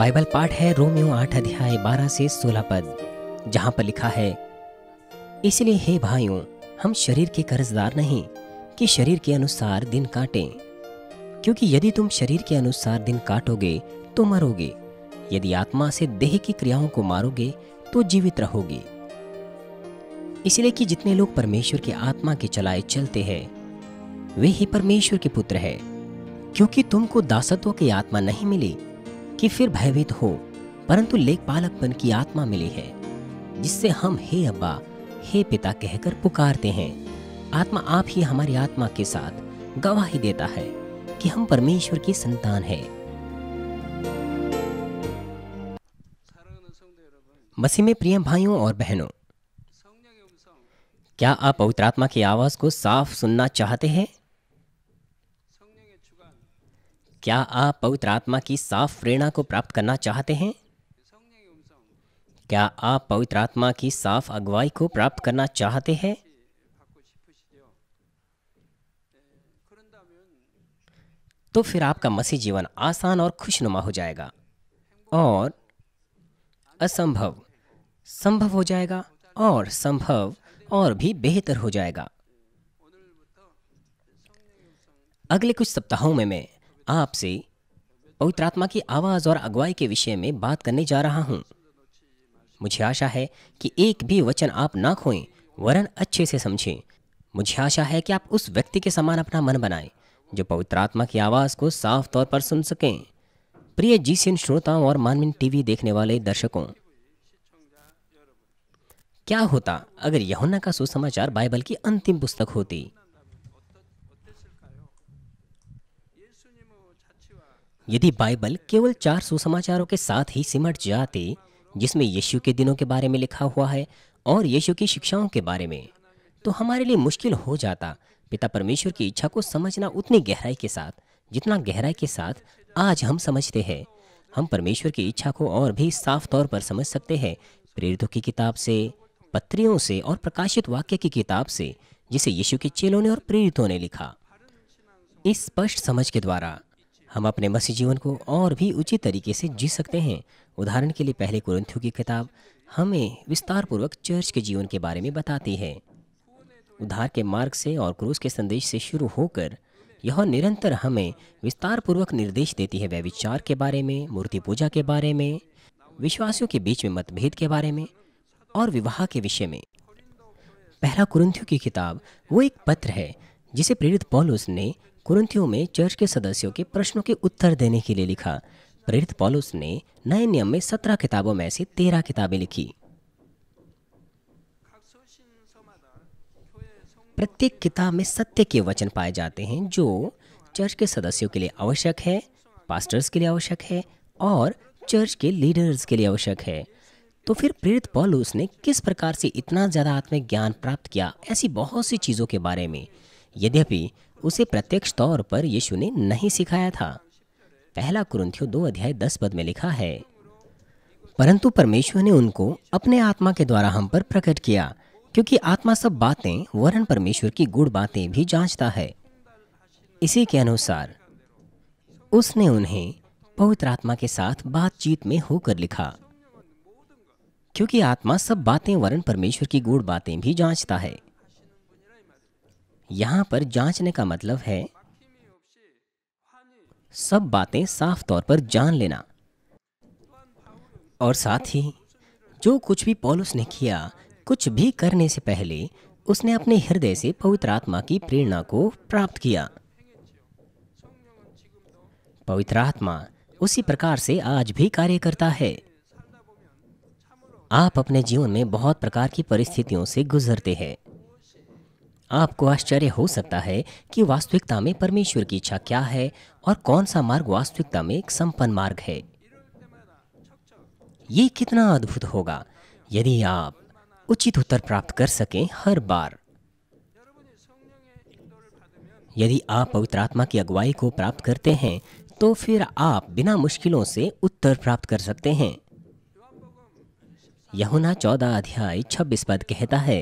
Bible पाठ है Romeo आठ अध्याय बारह से सोलह पद जहाँ पर लिखा है इसलिए हे भाइयों हम शरीर के कर्जदार नहीं कि शरीर के अनुसार दिन काटें क्योंकि यदि तुम शरीर के अनुसार दिन काटोगे तो मरोगे यदि आत्मा से देह की क्रियाओं को मारोगे तो जीवित रहोगे इसलिए कि जितने लोग परमेश्वर के आत्मा के चलाए चलते हैं वे ही परमेश्वर के पुत्र हैं क्योंकि तुमको दासत्व की आत्मा नहीं मिली कि फिर भयभीत हो परंतु लेखपालकपन की आत्मा मिली है जिससे हम हे अब्बा हे पिता कहकर पुकारते हैं आत्मा आप ही हमारी आत्मा के साथ गवाही देता है कि हम परमेश्वर की संतान है मसीह में प्रिय भाइयों और बहनों क्या आप पवित्र आत्मा की आवाज को साफ सुनना चाहते हैं क्या आप पवित्र आत्मा की साफ प्रेरणा को प्राप्त करना चाहते हैं क्या आप पवित्र आत्मा की साफ अगुवाई को प्राप्त करना चाहते हैं तो फिर आपका मसीह जीवन आसान और खुशनुमा हो जाएगा और असंभव संभव हो जाएगा और संभव और भी बेहतर हो जाएगा अगले कुछ सप्ताहों में मैं आपसे पवित्र आत्मा की आवाज़ और अगुवाई के विषय में बात करने जा रहा हूँ मुझे आशा है कि एक भी वचन आप ना खोएं वरन अच्छे से समझें मुझे आशा है कि आप उस व्यक्ति के समान अपना मन बनाएं जो पवित्र आत्मा की आवाज़ को साफ तौर पर सुन सकें प्रिय जीसीएन श्रोताओं और मानवीन टीवी देखने वाले दर्शकों क्या होता अगर यहुना का सुसमाचार बाइबल की अंतिम पुस्तक होती यदि बाइबल केवल चार सुसमाचारों के साथ ही सिमट जाते जिसमें यीशु के दिनों के बारे में लिखा हुआ है और यीशु की शिक्षाओं के बारे में तो हमारे लिए मुश्किल हो जाता पिता परमेश्वर की इच्छा को समझना उतनी गहराई के साथ जितना गहराई के साथ आज हम समझते हैं हम परमेश्वर की इच्छा को और भी साफ तौर पर समझ सकते हैं प्रेरित की किताब से पत्रियों से और प्रकाशित वाक्य की किताब से जिसे यीशु के चेलों ने और प्रेरितों ने लिखा इस स्पष्ट समझ के द्वारा हम अपने मसीह जीवन को और भी उचित तरीके से जी सकते हैं उदाहरण के लिए पहले कुरंथियों की किताब हमें विस्तारपूर्वक चर्च के जीवन के बारे में बताती है उधार के मार्ग से और क्रूस के संदेश से शुरू होकर यह निरंतर हमें विस्तारपूर्वक निर्देश देती है व्यविचार के बारे में मूर्ति पूजा के बारे में विश्वासियों के बीच में मतभेद के बारे में और विवाह के विषय में पहला कुरंथियों की किताब वो एक पत्र है जिसे प्रेरित पॉलुस ने कुरंतियों में चर्च के सदस्यों के प्रश्नों के उत्तर देने के लिए लिखा प्रेरित पॉलुस ने नए नियम में सत्रह किताबों में से तेरह किताबें लिखी प्रत्येक किताब में सत्य के वचन पाए जाते हैं जो चर्च के सदस्यों के लिए आवश्यक है पास्टर्स के लिए आवश्यक है और चर्च के लीडर्स के लिए आवश्यक है तो फिर प्रेरित पॉलुस ने किस प्रकार से इतना ज़्यादा आत्मिक ज्ञान प्राप्त किया ऐसी बहुत सी चीज़ों के बारे में यद्यपि उसे प्रत्यक्ष तौर पर यीशु ने नहीं सिखाया था पहला कुरुंथियो दो अध्याय दस पद में लिखा है परंतु परमेश्वर ने उनको अपने आत्मा के द्वारा हम पर प्रकट किया क्योंकि आत्मा सब बातें वरण परमेश्वर की गुड़ बातें भी जांचता है इसी के अनुसार उसने उन्हें पवित्र आत्मा के साथ बातचीत में होकर लिखा क्योंकि आत्मा सब बातें वरण परमेश्वर की गुड़ बातें भी जांचता है यहाँ पर जांचने का मतलब है सब बातें साफ तौर पर जान लेना और साथ ही जो कुछ भी पॉलुस ने किया कुछ भी करने से पहले उसने अपने हृदय से पवित्र आत्मा की प्रेरणा को प्राप्त किया पवित्र आत्मा उसी प्रकार से आज भी कार्य करता है आप अपने जीवन में बहुत प्रकार की परिस्थितियों से गुजरते हैं आपको आश्चर्य हो सकता है कि वास्तविकता में परमेश्वर की इच्छा क्या है और कौन सा मार्ग वास्तविकता में एक संपन्न मार्ग है ये कितना अद्भुत होगा यदि आप उचित उत्तर प्राप्त कर सकें हर बार यदि आप पवित्र आत्मा की अगुवाई को प्राप्त करते हैं तो फिर आप बिना मुश्किलों से उत्तर प्राप्त कर सकते हैं यहुना चौदह अध्याय छब्बीस पद कहता है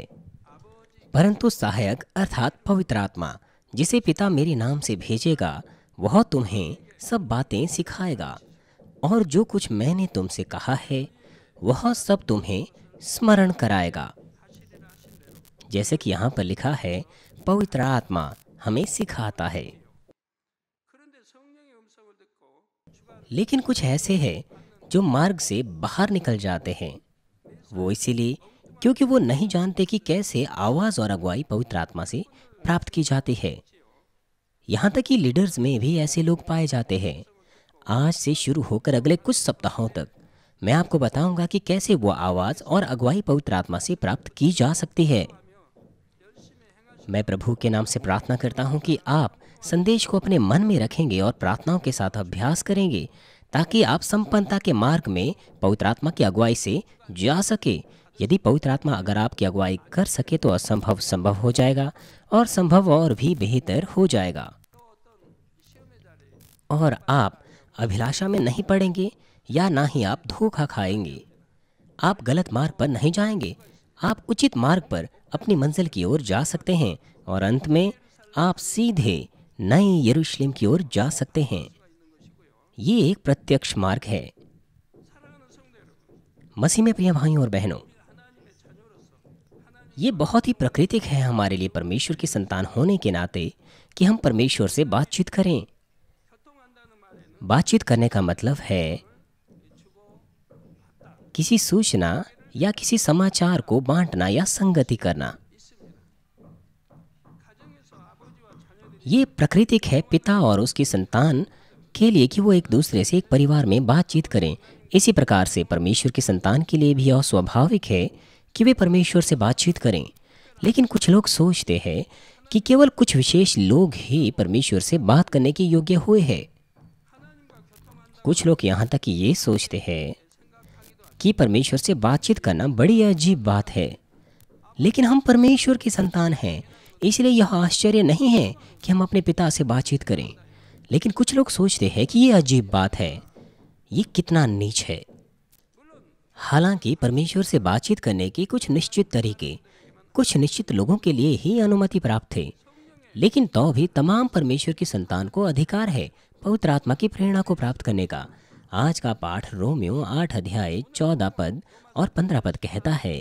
परंतु सहायक अर्थात पवित्र आत्मा जिसे पिता मेरे नाम से भेजेगा वह तुम्हें सब बातें सिखाएगा और जो कुछ मैंने तुमसे कहा है वह सब तुम्हें स्मरण कराएगा जैसे कि यहाँ पर लिखा है पवित्र आत्मा हमें सिखाता है लेकिन कुछ ऐसे हैं जो मार्ग से बाहर निकल जाते हैं वो इसीलिए क्योंकि वो नहीं जानते कि कैसे आवाज़ और अगुवाई पवित्र आत्मा से प्राप्त की जाती है यहाँ तक कि लीडर्स में भी ऐसे लोग पाए जाते हैं आज से शुरू होकर अगले कुछ सप्ताहों तक मैं आपको बताऊंगा कि कैसे वो आवाज़ और अगुवाई पवित्र आत्मा से प्राप्त की जा सकती है मैं प्रभु के नाम से प्रार्थना करता हूं कि आप संदेश को अपने मन में रखेंगे और प्रार्थनाओं के साथ अभ्यास करेंगे ताकि आप संपन्नता के मार्ग में पवित्र आत्मा की अगुवाई से जा सके यदि पवित्र आत्मा अगर आपकी अगुवाई कर सके तो असंभव संभव हो जाएगा और संभव और भी बेहतर हो जाएगा और आप अभिलाषा में नहीं पड़ेंगे या ना ही आप धोखा खाएंगे आप गलत मार्ग पर नहीं जाएंगे आप उचित मार्ग पर अपनी मंजिल की ओर जा सकते हैं और अंत में आप सीधे नई यरूशलेम की ओर जा सकते हैं ये एक प्रत्यक्ष मार्ग है मसीह में प्रिय भाइयों और बहनों ये बहुत ही प्राकृतिक है हमारे लिए परमेश्वर की संतान होने के नाते कि हम परमेश्वर से बातचीत करें बातचीत करने का मतलब है किसी सूचना या किसी समाचार को बांटना या संगति करना ये प्राकृतिक है पिता और उसकी संतान के लिए कि वो एक दूसरे से एक परिवार में बातचीत करें इसी प्रकार से परमेश्वर की संतान के लिए भी और स्वाभाविक है कि वे परमेश्वर से बातचीत करें लेकिन कुछ लोग सोचते हैं कि केवल कुछ विशेष लोग ही परमेश्वर से बात करने के योग्य हुए हैं कुछ लोग यहाँ तक ये सोचते हैं कि परमेश्वर से बातचीत करना बड़ी अजीब बात है लेकिन हम परमेश्वर के संतान हैं इसलिए यह आश्चर्य नहीं है कि हम अपने पिता से बातचीत करें लेकिन कुछ लोग सोचते हैं कि ये अजीब बात है ये कितना नीच है हालांकि परमेश्वर से बातचीत करने के कुछ निश्चित तरीके कुछ निश्चित लोगों के लिए ही अनुमति प्राप्त थे लेकिन तो भी तमाम परमेश्वर की संतान को अधिकार है पवित्र आत्मा की प्रेरणा को प्राप्त करने का आज का पाठ रोमियो आठ अध्याय चौदह पद और पंद्रह पद कहता है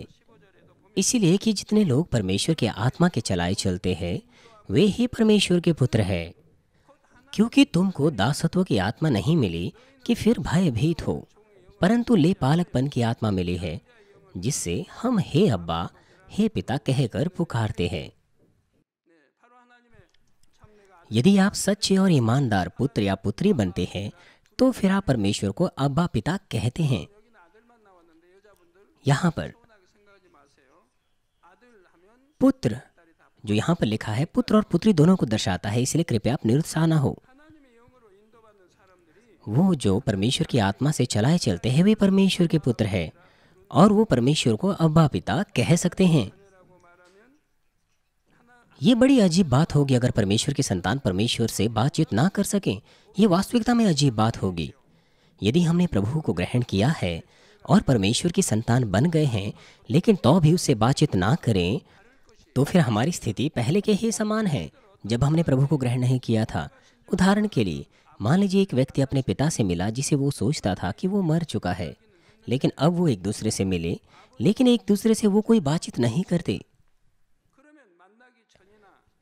इसीलिए कि जितने लोग परमेश्वर के आत्मा के चलाए चलते हैं वे ही परमेश्वर के पुत्र हैं क्योंकि तुमको दासत्व की आत्मा नहीं मिली कि फिर भयभीत हो परंतु ले पालकपन की आत्मा मिली है जिससे हम हे अब्बा हे पिता कहकर पुकारते हैं यदि आप सच्चे और ईमानदार पुत्र या पुत्री बनते हैं तो फिर आप परमेश्वर को अब्बा पिता कहते हैं यहाँ पर पुत्र जो यहाँ पर लिखा है पुत्र और पुत्री दोनों को दर्शाता है इसलिए कृपया आप निरुत्साह ना हो वो जो परमेश्वर की आत्मा से चलाए चलते हैं वे परमेश्वर के पुत्र है और वो परमेश्वर को अब्बा पिता कह सकते हैं ये बड़ी अजीब बात होगी अगर परमेश्वर की संतान परमेश्वर से बातचीत ना कर सके ये वास्तविकता में अजीब बात होगी यदि हमने प्रभु को ग्रहण किया है और परमेश्वर की संतान बन गए हैं लेकिन तो भी उससे बातचीत ना करें तो फिर हमारी स्थिति पहले के ही समान है जब हमने प्रभु को ग्रहण नहीं किया था उदाहरण के लिए मान लीजिए एक व्यक्ति अपने पिता से मिला जिसे वो सोचता था कि वो मर चुका है लेकिन अब वो एक दूसरे से मिले लेकिन एक दूसरे से वो कोई बातचीत नहीं करते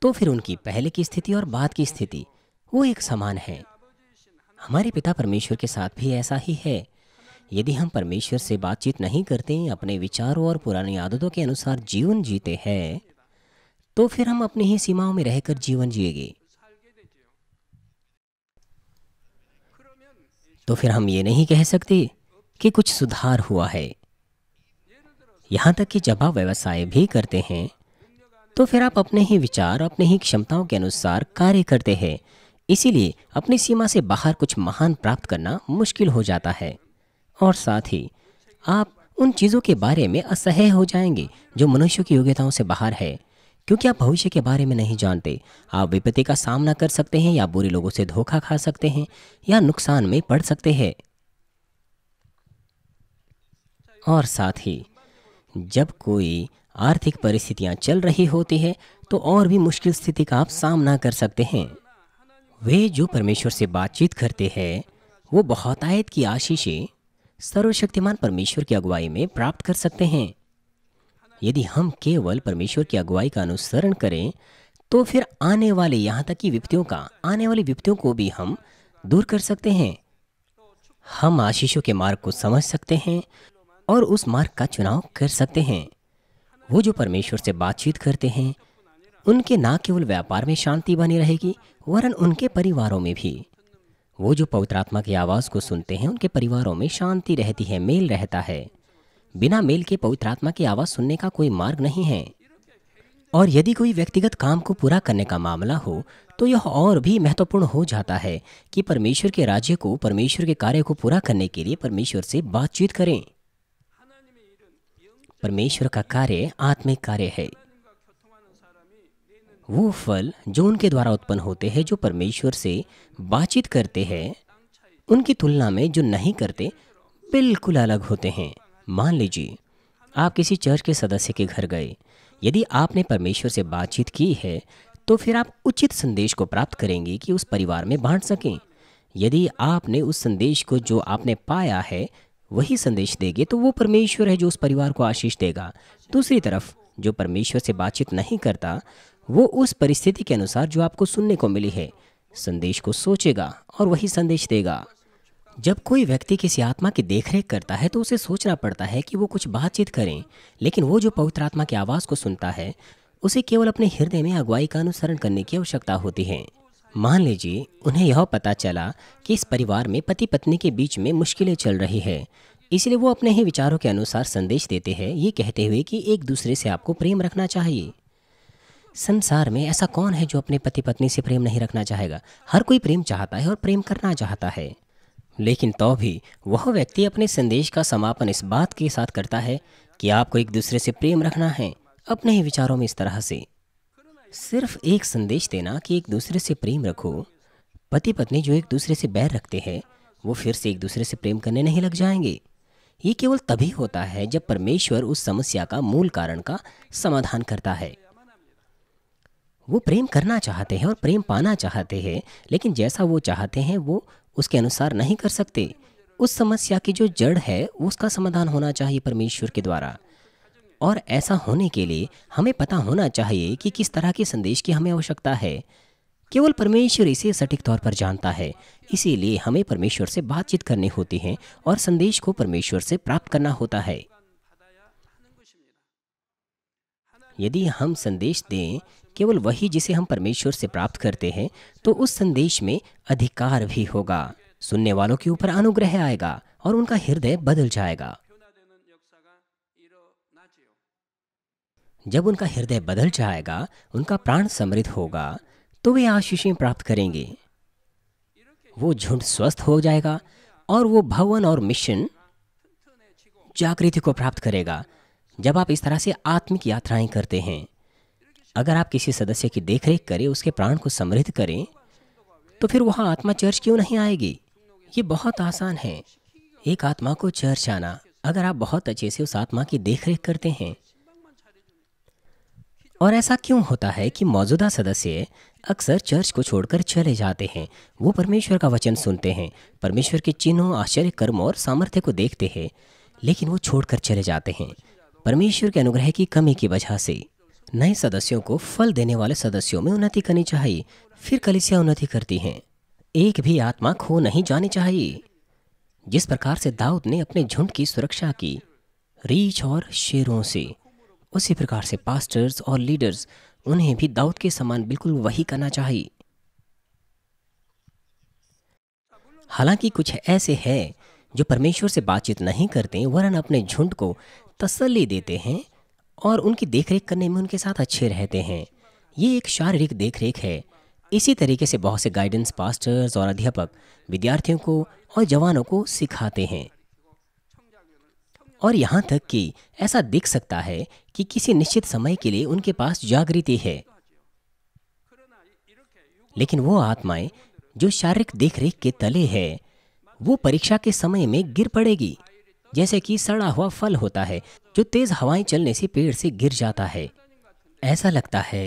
तो फिर उनकी पहले की स्थिति और बाद की स्थिति वो एक समान है हमारे पिता परमेश्वर के साथ भी ऐसा ही है यदि हम परमेश्वर से बातचीत नहीं करते अपने विचारों और पुरानी आदतों के अनुसार जीवन जीते हैं तो फिर हम अपनी ही सीमाओं में रहकर जीवन जिएंगे तो फिर हम ये नहीं कह सकते कि कुछ सुधार हुआ है यहाँ तक कि जब आप व्यवसाय भी करते हैं तो फिर आप अपने ही विचार अपने ही क्षमताओं के अनुसार कार्य करते हैं इसीलिए अपनी सीमा से बाहर कुछ महान प्राप्त करना मुश्किल हो जाता है और साथ ही आप उन चीज़ों के बारे में असह्य हो जाएंगे जो मनुष्य की योग्यताओं से बाहर है क्योंकि आप भविष्य के बारे में नहीं जानते आप विपत्ति का सामना कर सकते हैं या बुरे लोगों से धोखा खा सकते हैं या नुकसान में पड़ सकते हैं और साथ ही जब कोई आर्थिक परिस्थितियां चल रही होती है तो और भी मुश्किल स्थिति का आप सामना कर सकते हैं वे जो परमेश्वर से बातचीत करते हैं वो बहुतायत की आशीषें सर्वशक्तिमान परमेश्वर की अगुवाई में प्राप्त कर सकते हैं यदि हम केवल परमेश्वर की अगुवाई का अनुसरण करें तो फिर आने वाले यहाँ तक की विपत्तियों का आने वाली विपत्तियों को भी हम दूर कर सकते हैं हम आशीषों के मार्ग को समझ सकते हैं और उस मार्ग का चुनाव कर सकते हैं वो जो परमेश्वर से बातचीत करते हैं उनके ना केवल व्यापार में शांति बनी रहेगी वरन उनके परिवारों में भी वो जो पवित्र आत्मा की आवाज़ को सुनते हैं उनके परिवारों में शांति रहती है मेल रहता है बिना मेल के पवित्र आत्मा की आवाज़ सुनने का कोई मार्ग नहीं है और यदि कोई व्यक्तिगत काम को पूरा करने का मामला हो तो यह और भी महत्वपूर्ण हो जाता है कि परमेश्वर के राज्य को परमेश्वर के कार्य को पूरा करने के लिए परमेश्वर से बातचीत करें परमेश्वर का कार्य आत्मिक कार्य है वो फल जो उनके द्वारा उत्पन्न होते हैं जो परमेश्वर से बातचीत करते हैं उनकी तुलना में जो नहीं करते बिल्कुल अलग होते हैं मान लीजिए आप किसी चर्च के सदस्य के घर गए यदि आपने परमेश्वर से बातचीत की है तो फिर आप उचित संदेश को प्राप्त करेंगे कि उस परिवार में बांट सकें यदि आपने उस संदेश को जो आपने पाया है वही संदेश देंगे तो वो परमेश्वर है जो उस परिवार को आशीष देगा दूसरी तरफ जो परमेश्वर से बातचीत नहीं करता वो उस परिस्थिति के अनुसार जो आपको सुनने को मिली है संदेश को सोचेगा और वही संदेश देगा जब कोई व्यक्ति किसी आत्मा की देखरेख करता है तो उसे सोचना पड़ता है कि वो कुछ बातचीत करें लेकिन वो जो पवित्र आत्मा की आवाज़ को सुनता है उसे केवल अपने हृदय में अगुवाई का अनुसरण करने की आवश्यकता होती है मान लीजिए उन्हें यह पता चला कि इस परिवार में पति पत्नी के बीच में मुश्किलें चल रही है इसलिए वो अपने ही विचारों के अनुसार संदेश देते हैं ये कहते हुए कि एक दूसरे से आपको प्रेम रखना चाहिए संसार में ऐसा कौन है जो अपने पति पत्नी से प्रेम नहीं रखना चाहेगा हर कोई प्रेम चाहता है और प्रेम करना चाहता है लेकिन तो भी वह व्यक्ति अपने संदेश का समापन इस बात के साथ करता है कि आपको एक दूसरे से प्रेम रखना है अपने ही विचारों में इस तरह से सिर्फ एक संदेश देना कि एक दूसरे से प्रेम रखो पति पत्नी जो एक दूसरे से बैर रखते हैं वो फिर से एक दूसरे से प्रेम करने नहीं लग जाएंगे ये केवल तभी होता है जब परमेश्वर उस समस्या का मूल कारण का समाधान करता है वो प्रेम करना चाहते हैं और प्रेम पाना चाहते हैं लेकिन जैसा वो चाहते हैं वो उसके अनुसार नहीं कर सकते उस समस्या की जो जड़ है उसका समाधान होना चाहिए परमेश्वर के द्वारा और ऐसा होने के लिए हमें पता होना चाहिए कि किस तरह के संदेश की हमें आवश्यकता है केवल परमेश्वर इसे सटीक तौर पर जानता है इसीलिए हमें परमेश्वर से बातचीत करनी होती है और संदेश को परमेश्वर से प्राप्त करना होता है यदि हम संदेश दें केवल वही जिसे हम परमेश्वर से प्राप्त करते हैं तो उस संदेश में अधिकार भी होगा सुनने वालों के ऊपर अनुग्रह आएगा और उनका हृदय बदल जाएगा जब उनका हृदय बदल जाएगा उनका प्राण समृद्ध होगा तो वे आशीषें प्राप्त करेंगे वो झुंड स्वस्थ हो जाएगा और वो भवन और मिशन जागृति को प्राप्त करेगा जब आप इस तरह से आत्मिक यात्राएं करते हैं अगर आप किसी सदस्य की देखरेख करें उसके प्राण को समृद्ध करें तो फिर वहां आत्मा चर्च क्यों नहीं आएगी ये बहुत आसान है एक आत्मा को चर्च आना अगर आप बहुत अच्छे से उस आत्मा की देखरेख करते हैं और ऐसा क्यों होता है कि मौजूदा सदस्य अक्सर चर्च को छोड़कर चले जाते हैं वो परमेश्वर का वचन सुनते हैं परमेश्वर के चिन्हों आश्चर्य कर्मों और सामर्थ्य को देखते हैं लेकिन वो छोड़कर चले जाते हैं परमेश्वर के अनुग्रह की कमी की वजह से नए सदस्यों को फल देने वाले सदस्यों में उन्नति करनी चाहिए फिर कलिसिया उन्नति करती हैं एक भी आत्मा खो नहीं जानी चाहिए जिस प्रकार से दाऊद ने अपने झुंड की सुरक्षा की रीछ और शेरों से उसी प्रकार से पास्टर्स और लीडर्स उन्हें भी दाऊद के समान बिल्कुल वही करना चाहिए हालांकि कुछ ऐसे हैं जो परमेश्वर से बातचीत नहीं करते वरन अपने झुंड को तसल्ली देते हैं और उनकी देखरेख करने में उनके साथ अच्छे रहते हैं ये एक शारीरिक देखरेख है इसी तरीके से बहुत से गाइडेंस पास्टर्स और अध्यापक विद्यार्थियों को और जवानों को सिखाते हैं और यहाँ तक कि ऐसा दिख सकता है कि किसी निश्चित समय के लिए उनके पास जागृति है लेकिन वो आत्माएं जो शारीरिक देखरेख के तले है वो परीक्षा के समय में गिर पड़ेगी जैसे कि सड़ा हुआ फल होता है जो तेज हवाएं चलने से पेड़ से गिर जाता है ऐसा लगता है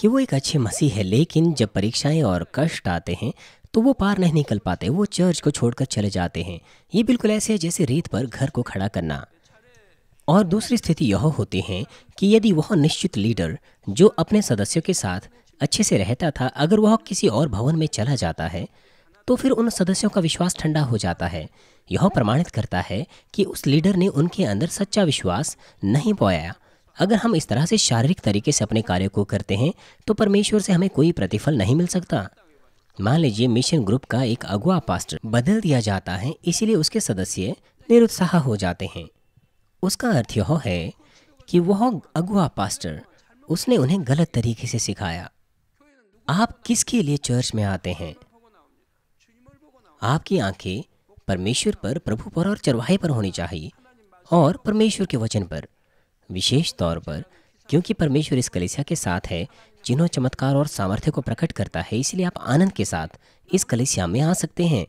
कि वो एक अच्छे मसीह है लेकिन जब परीक्षाएं और कष्ट आते हैं तो वो पार नहीं निकल पाते वो चर्च को छोड़कर चले जाते हैं ये बिल्कुल ऐसे है जैसे रेत पर घर को खड़ा करना और दूसरी स्थिति यह होती है कि यदि वह निश्चित लीडर जो अपने सदस्यों के साथ अच्छे से रहता था अगर वह किसी और भवन में चला जाता है तो फिर उन सदस्यों का विश्वास ठंडा हो जाता है यह प्रमाणित करता है कि उस लीडर ने उनके अंदर सच्चा विश्वास नहीं पाया अगर हम इस तरह से शारीरिक तरीके से अपने कार्य को करते हैं तो परमेश्वर से हमें कोई प्रतिफल नहीं मिल सकता मान लीजिए मिशन ग्रुप का एक अगुआ पास्टर बदल दिया जाता है इसीलिए उसके सदस्य निरुत्साह हो जाते हैं उसका अर्थ यह है कि वह अगुआ पास्टर उसने उन्हें गलत तरीके से सिखाया आप किसके लिए चर्च में आते हैं आपकी आंखें परमेश्वर पर प्रभु पर और चरवाहे पर होनी चाहिए और परमेश्वर के वचन पर विशेष तौर पर क्योंकि परमेश्वर इस कलेसिया के साथ है जिन्हों चमत्कार और सामर्थ्य को प्रकट करता है इसलिए आप आनंद के साथ इस कलेसिया में आ सकते हैं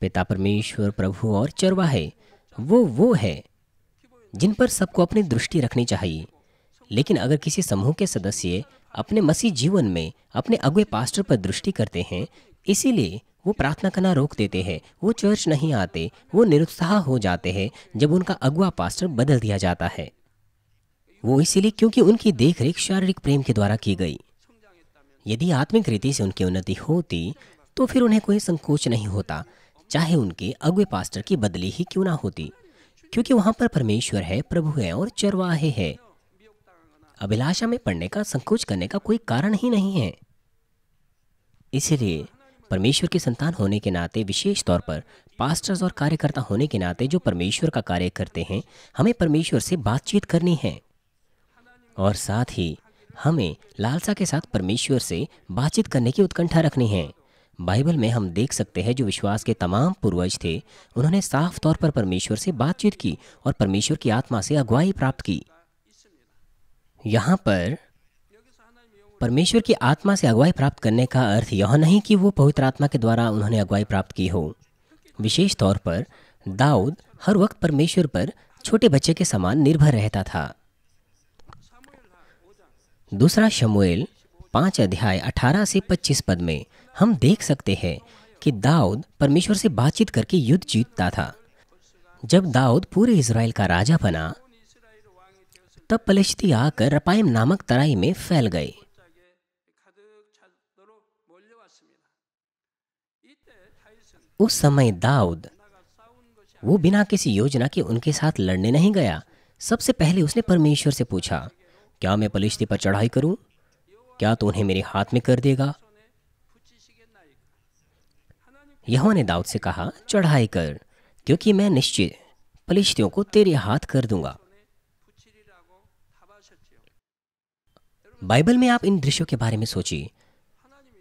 पिता परमेश्वर प्रभु और चरवाहे वो वो है जिन पर सबको अपनी दृष्टि रखनी चाहिए लेकिन अगर किसी समूह के सदस्य अपने मसीह जीवन में अपने अगुए पास्टर पर दृष्टि करते हैं इसीलिए वो प्रार्थना करना रोक देते हैं वो चर्च नहीं आते वो निरुत्साह हो जाते हैं जब उनका अगुआ पास्टर बदल दिया जाता है वो इसीलिए क्योंकि उनकी देखरेख शारीरिक प्रेम के द्वारा की गई यदि आत्मिक रीति से उनकी उन्नति होती तो फिर उन्हें कोई संकोच नहीं होता चाहे उनके अगुए पास्टर की बदली ही क्यों ना होती क्योंकि वहां पर परमेश्वर है प्रभु है और चरवाहे है अभिलाषा में पढ़ने का संकोच करने का कोई कारण ही नहीं है इसलिए परमेश्वर के संतान होने के नाते विशेष तौर पर पास्टर्स और कार्यकर्ता होने के नाते जो परमेश्वर का कार्य करते हैं हमें परमेश्वर से बातचीत करनी है और साथ ही हमें लालसा के साथ परमेश्वर से बातचीत करने की उत्कंठा रखनी है बाइबल में हम देख सकते हैं जो विश्वास के तमाम पूर्वज थे उन्होंने साफ तौर पर परमेश्वर से बातचीत की और परमेश्वर की आत्मा से अगुवाई प्राप्त की यहाँ पर परमेश्वर की आत्मा से अगुवाई प्राप्त करने का अर्थ यह नहीं कि वो पवित्र आत्मा के द्वारा उन्होंने अगुवाई प्राप्त की हो विशेष तौर पर दाऊद हर वक्त परमेश्वर पर छोटे बच्चे के समान निर्भर रहता था दूसरा शमुएल पांच अध्याय अठारह से पच्चीस पद में हम देख सकते हैं कि दाऊद परमेश्वर से बातचीत करके युद्ध जीतता था जब दाऊद पूरे इसराइल का राजा बना तब पलिश्ती आकर रपाइम नामक तराई में फैल गए उस समय दाऊद वो बिना किसी योजना के उनके साथ लड़ने नहीं गया सबसे पहले उसने परमेश्वर से पूछा क्या मैं पलिश्ती पर चढ़ाई करूं? क्या तो उन्हें मेरे हाथ में कर देगा यहोवा ने दाऊद से कहा चढ़ाई कर क्योंकि मैं निश्चित पलिश्तियों को तेरे हाथ कर दूंगा बाइबल में आप इन दृश्यों के बारे में सोचिए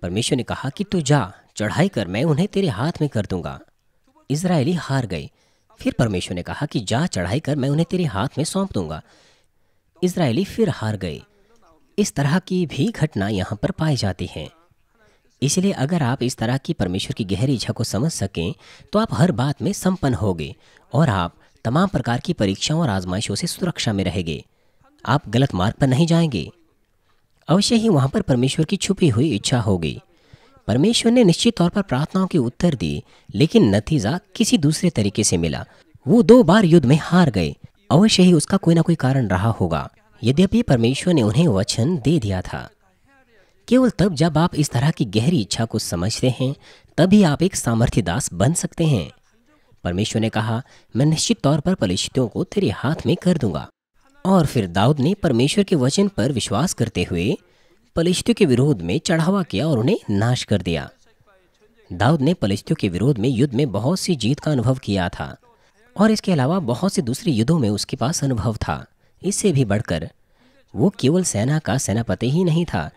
परमेश्वर ने कहा कि तू जा चढ़ाई कर मैं उन्हें तेरे हाथ में कर दूंगा इसराइली हार गए फिर परमेश्वर ने कहा कि जा चढ़ाई कर मैं उन्हें तेरे हाथ में सौंप दूंगा इसराइली फिर हार गए इस तरह की भी घटना यहाँ पर पाई जाती है इसलिए अगर आप इस तरह की परमेश्वर की गहरी इच्छा को समझ सकें तो आप हर बात में संपन्न होगे और आप तमाम प्रकार की परीक्षाओं और आजमाइशों से सुरक्षा में रहेंगे आप गलत मार्ग पर नहीं जाएंगे अवश्य ही वहाँ पर परमेश्वर की छुपी हुई इच्छा होगी परमेश्वर ने निश्चित तौर पर प्रार्थनाओं के उत्तर दिए लेकिन नतीजा किसी दूसरे तरीके से मिला वो दो बार युद्ध में हार गए अवश्य ही उसका कोई ना कोई कारण रहा होगा यद्यपि परमेश्वर ने उन्हें वचन दे दिया था केवल तब जब आप इस तरह की गहरी इच्छा को समझते हैं तभी आप एक सामर्थ्य दास बन सकते हैं परमेश्वर ने कहा मैं निश्चित तौर पर पलिश्तियों को तेरे हाथ में कर दूंगा और फिर दाऊद ने परमेश्वर के वचन पर विश्वास करते हुए पलिश्तियों के विरोध में चढ़ावा किया और उन्हें नाश कर दिया दाऊद ने पलिश्तियों के विरोध में युद्ध में बहुत सी जीत का अनुभव किया था और इसके अलावा बहुत से दूसरे युद्धों में उसके पास अनुभव था इससे भी बढ़कर वो केवल सेना का सेनापति ही नहीं था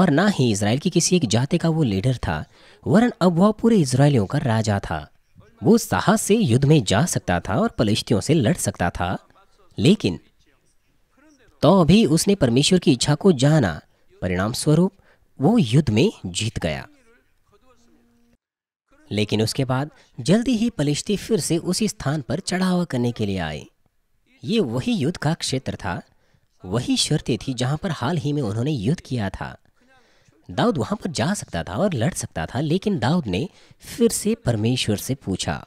और ना ही इसराइल की किसी एक जाति का वो लीडर था वरन अब वह पूरे इसराइलियों का राजा था वो साहस से युद्ध में जा सकता था और पलिश्तियों से लड़ सकता था लेकिन तो भी उसने परमेश्वर की इच्छा को जाना परिणाम स्वरूप वो युद्ध में जीत गया लेकिन उसके बाद जल्दी ही पलिश्ती फिर से उसी स्थान पर चढ़ावा करने के लिए आए ये वही युद्ध का क्षेत्र था वही शर्तें थी जहां पर हाल ही में उन्होंने युद्ध किया था दाऊद वहां पर जा सकता था और लड़ सकता था लेकिन दाऊद ने फिर से परमेश्वर से पूछा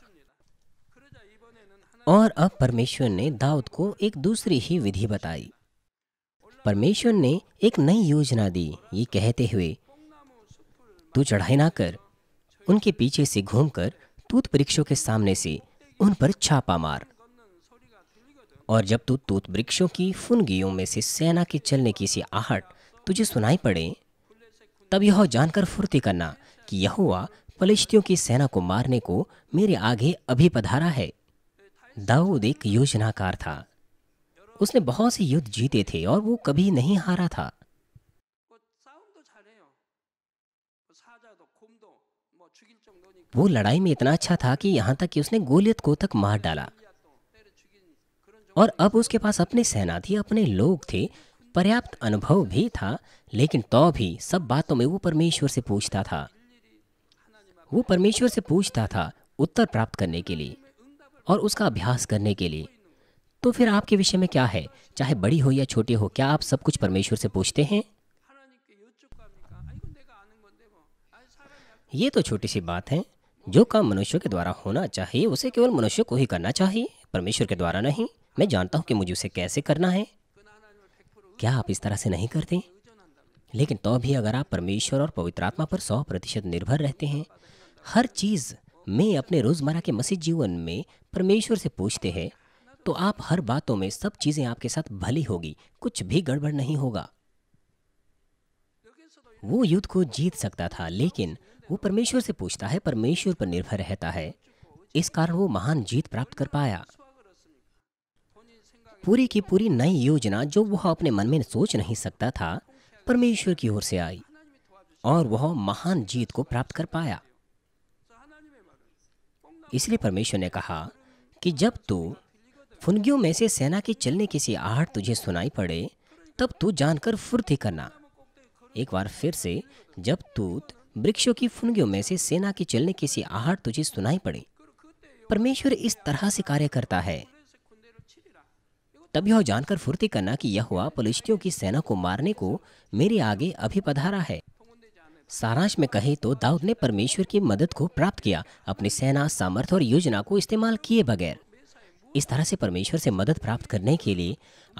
और अब परमेश्वर ने दाऊद को एक दूसरी ही विधि बताई परमेश्वर ने एक नई योजना दी ये कहते हुए तू चढ़ाई ना कर उनके पीछे से घूमकर तूत वृक्षों के सामने से उन पर छापा मार और जब तू तूत वृक्षों की फुनगियों में से सेना के चलने की सी आहट तुझे सुनाई पड़े तब यह जानकर फुर्ती करना कि यह हुआ फलिश्तियों की सेना को मारने को मेरे आगे अभी पधारा है दाऊद एक योजनाकार था उसने बहुत से युद्ध जीते थे और वो कभी नहीं हारा था वो लड़ाई में इतना अच्छा था कि यहां तक कि उसने गोलियत को तक मार डाला और अब उसके पास अपनी सेना थी अपने लोग थे पर्याप्त अनुभव भी था लेकिन तो भी सब बातों में वो परमेश्वर से पूछता था वो परमेश्वर से पूछता था उत्तर प्राप्त करने के लिए और उसका अभ्यास करने के लिए तो फिर आपके विषय में क्या है चाहे बड़ी हो या छोटी हो क्या आप सब कुछ परमेश्वर से पूछते हैं ये तो छोटी सी बात है जो काम मनुष्य के द्वारा होना चाहिए उसे केवल मनुष्य को ही करना चाहिए परमेश्वर के द्वारा नहीं मैं जानता हूँ कि मुझे उसे कैसे करना है क्या आप इस तरह से नहीं करते लेकिन तो भी अगर आप परमेश्वर और पवित्र आत्मा पर सौ प्रतिशत निर्भर रहते हैं हर चीज़ में अपने रोज़मर्रा के मसीह जीवन में परमेश्वर से पूछते हैं तो आप हर बातों में सब चीज़ें आपके साथ भली होगी कुछ भी गड़बड़ नहीं होगा वो युद्ध को जीत सकता था लेकिन वो परमेश्वर से पूछता है परमेश्वर पर निर्भर रहता है इस कारण वो महान जीत प्राप्त कर पाया पूरी की पूरी नई योजना जो वह अपने मन में सोच नहीं सकता था परमेश्वर की ओर से आई और वह महान जीत को प्राप्त कर पाया इसलिए परमेश्वर ने कहा कि जब तू फुनगियों में से सेना के चलने की सी आहट तुझे सुनाई पड़े तब तू जानकर फुर्ती करना एक बार फिर से जब तूत वृक्षों की फुनगियों में से सेना के चलने की सी आहट तुझे सुनाई पड़े परमेश्वर इस तरह से कार्य करता है तब यह जानकर फुर्ती करना कि यह हुआ पलिश्तियों की सेना को मारने को मेरे आगे अभी पधारा है सारांश में कहे तो दाऊद ने परमेश्वर की मदद को प्राप्त किया अपनी सेना सामर्थ्य और योजना को इस्तेमाल किए बगैर इस तरह से परमेश्वर से मदद प्राप्त करने के लिए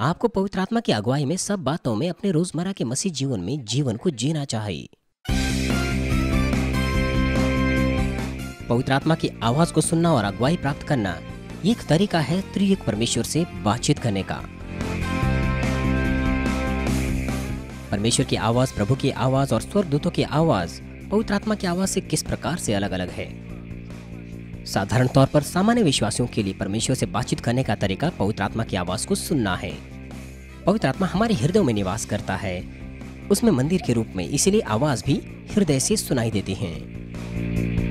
आपको पवित्र आत्मा की अगुवाई में सब बातों में अपने रोजमर्रा के मसीह जीवन में जीवन को जीना चाहिए पवित्र आत्मा की आवाज को सुनना और अगुवाई प्राप्त करना एक तरीका है त्रियुग परमेश्वर से बातचीत करने का परमेश्वर की आवाज प्रभु की आवाज और दूतों की आवाज पवित्र आत्मा की आवाज से किस प्रकार से अलग अलग है साधारण तौर पर सामान्य विश्वासियों के लिए परमेश्वर से बातचीत करने का तरीका पवित्र आत्मा की आवाज़ को सुनना है पवित्र आत्मा हमारे हृदय में निवास करता है उसमें मंदिर के रूप में इसीलिए आवाज़ भी हृदय से सुनाई देती है